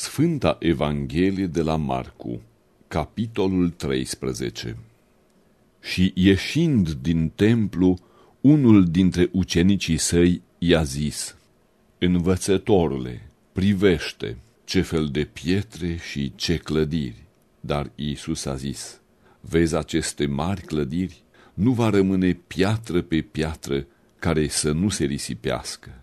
Sfânta Evanghelie de la Marcu, capitolul 13 Și ieșind din templu, unul dintre ucenicii săi i-a zis, Învățătorule, privește ce fel de pietre și ce clădiri. Dar Iisus a zis, Vezi aceste mari clădiri? Nu va rămâne piatră pe piatră care să nu se risipească.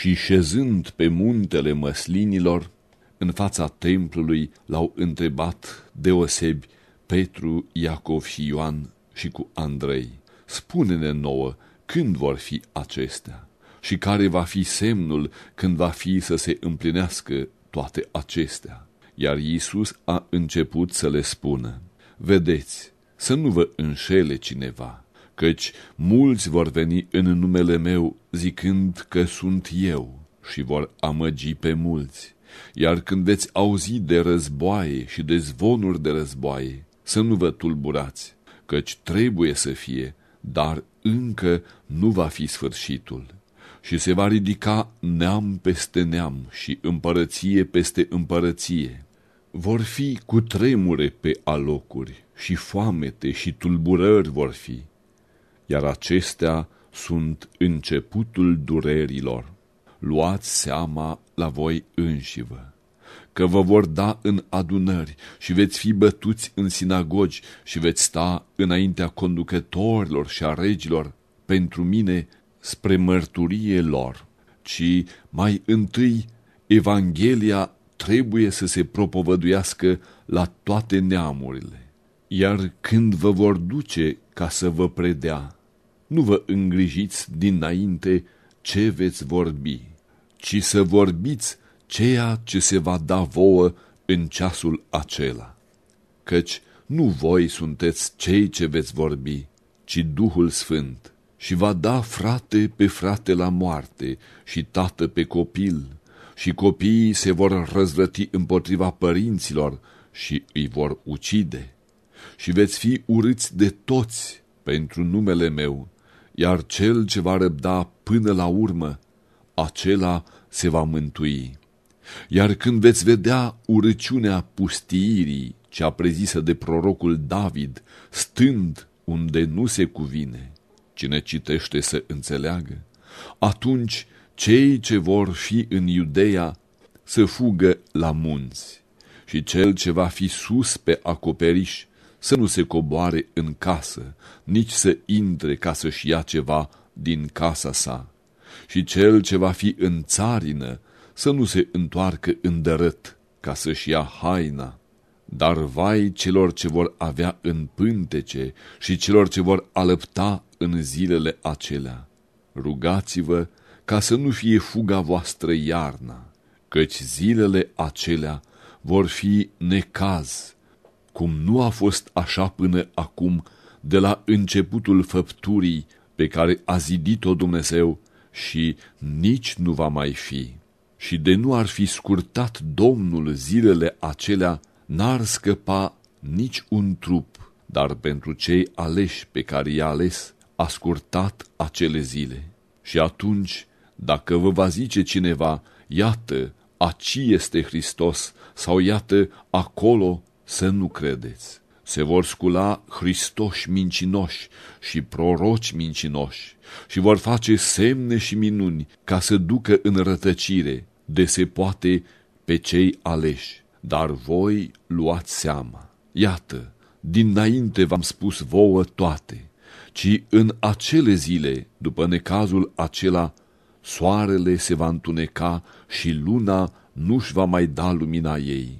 Și șezând pe muntele măslinilor, în fața templului l-au întrebat deosebi Petru, Iacov și Ioan și cu Andrei. Spune-ne nouă când vor fi acestea și care va fi semnul când va fi să se împlinească toate acestea. Iar Iisus a început să le spună, Vedeți, să nu vă înșele cineva, căci mulți vor veni în numele meu zicând că sunt eu și vor amăgi pe mulți. Iar când veți auzi de războaie și de zvonuri de războaie, să nu vă tulburați, căci trebuie să fie, dar încă nu va fi sfârșitul. Și se va ridica neam peste neam și împărăție peste împărăție. Vor fi cu tremure pe alocuri și foamete și tulburări vor fi, iar acestea sunt începutul durerilor luați seama la voi înșivă, că vă vor da în adunări și veți fi bătuți în sinagogi și veți sta înaintea conducătorilor și a regilor pentru mine spre mărturie lor, ci mai întâi Evanghelia trebuie să se propovăduiască la toate neamurile. Iar când vă vor duce ca să vă predea, nu vă îngrijiți dinainte ce veți vorbi, ci să vorbiți ceea ce se va da vouă în ceasul acela. Căci nu voi sunteți cei ce veți vorbi, ci Duhul Sfânt, și va da frate pe frate la moarte și tată pe copil, și copiii se vor răzvrăti împotriva părinților și îi vor ucide. Și veți fi urâți de toți pentru numele meu, iar cel ce va răbda până la urmă, acela se va mântui. Iar când veți vedea urăciunea pustiirii, cea prezisă de prorocul David, stând unde nu se cuvine, cine citește să înțeleagă, atunci cei ce vor fi în Iudeia să fugă la munți și cel ce va fi sus pe acoperiș să nu se coboare în casă, nici să intre ca să-și ia ceva din casa sa. Și cel ce va fi în țarină să nu se întoarcă îndărât ca să-și ia haina. Dar vai celor ce vor avea în pântece și celor ce vor alăpta în zilele acelea. Rugați-vă ca să nu fie fuga voastră iarna, căci zilele acelea vor fi necaz cum nu a fost așa până acum de la începutul făpturii pe care a zidit-o Dumnezeu și nici nu va mai fi. Și de nu ar fi scurtat Domnul zilele acelea, n-ar scăpa nici un trup, dar pentru cei aleși pe care i-a ales, a scurtat acele zile. Și atunci, dacă vă va zice cineva, iată, aci este Hristos, sau iată, acolo să nu credeți. Se vor scula Hristoși mincinoși și proroci mincinoși și vor face semne și minuni ca să ducă în rătăcire de se poate pe cei aleși. Dar voi luați seama. Iată, dinainte v-am spus vouă toate, ci în acele zile, după necazul acela, soarele se va întuneca și luna nu-și va mai da lumina ei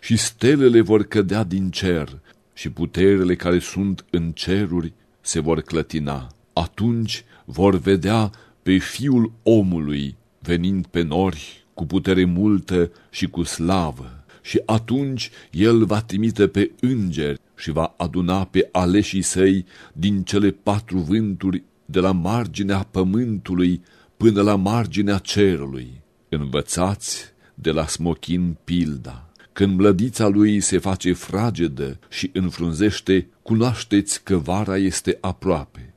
și stelele vor cădea din cer și puterile care sunt în ceruri se vor clătina. Atunci vor vedea pe fiul omului venind pe nori cu putere multă și cu slavă. Și atunci el va trimite pe îngeri și va aduna pe aleșii săi din cele patru vânturi de la marginea pământului până la marginea cerului. Învățați de la smochin pilda. Când mlădița lui se face fragedă și înfrunzește, cunoașteți că vara este aproape.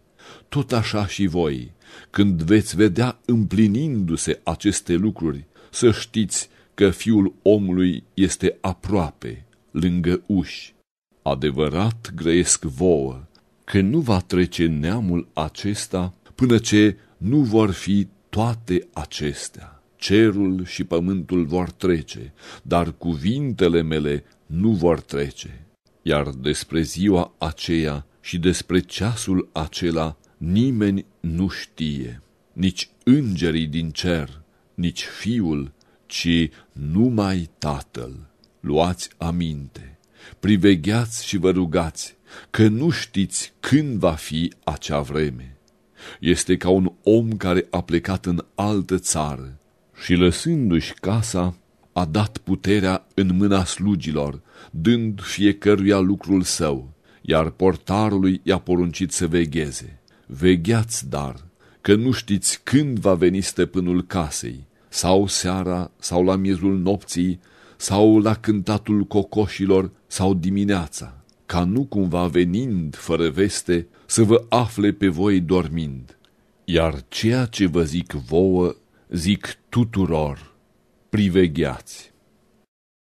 Tot așa și voi, când veți vedea împlinindu-se aceste lucruri, să știți că fiul omului este aproape, lângă uși. Adevărat grăiesc vouă, că nu va trece neamul acesta până ce nu vor fi toate acestea cerul și pământul vor trece, dar cuvintele mele nu vor trece. Iar despre ziua aceea și despre ceasul acela nimeni nu știe, nici îngerii din cer, nici fiul, ci numai tatăl. Luați aminte, privegheați și vă rugați, că nu știți când va fi acea vreme. Este ca un om care a plecat în altă țară și lăsându-și casa, a dat puterea în mâna slugilor, dând fiecăruia lucrul său, iar portarului i-a poruncit să vegheze. Vegheați, dar, că nu știți când va veni stăpânul casei, sau seara, sau la miezul nopții, sau la cântatul cocoșilor, sau dimineața, ca nu cumva venind fără veste să vă afle pe voi dormind. Iar ceea ce vă zic vouă zic tuturor, privegheați.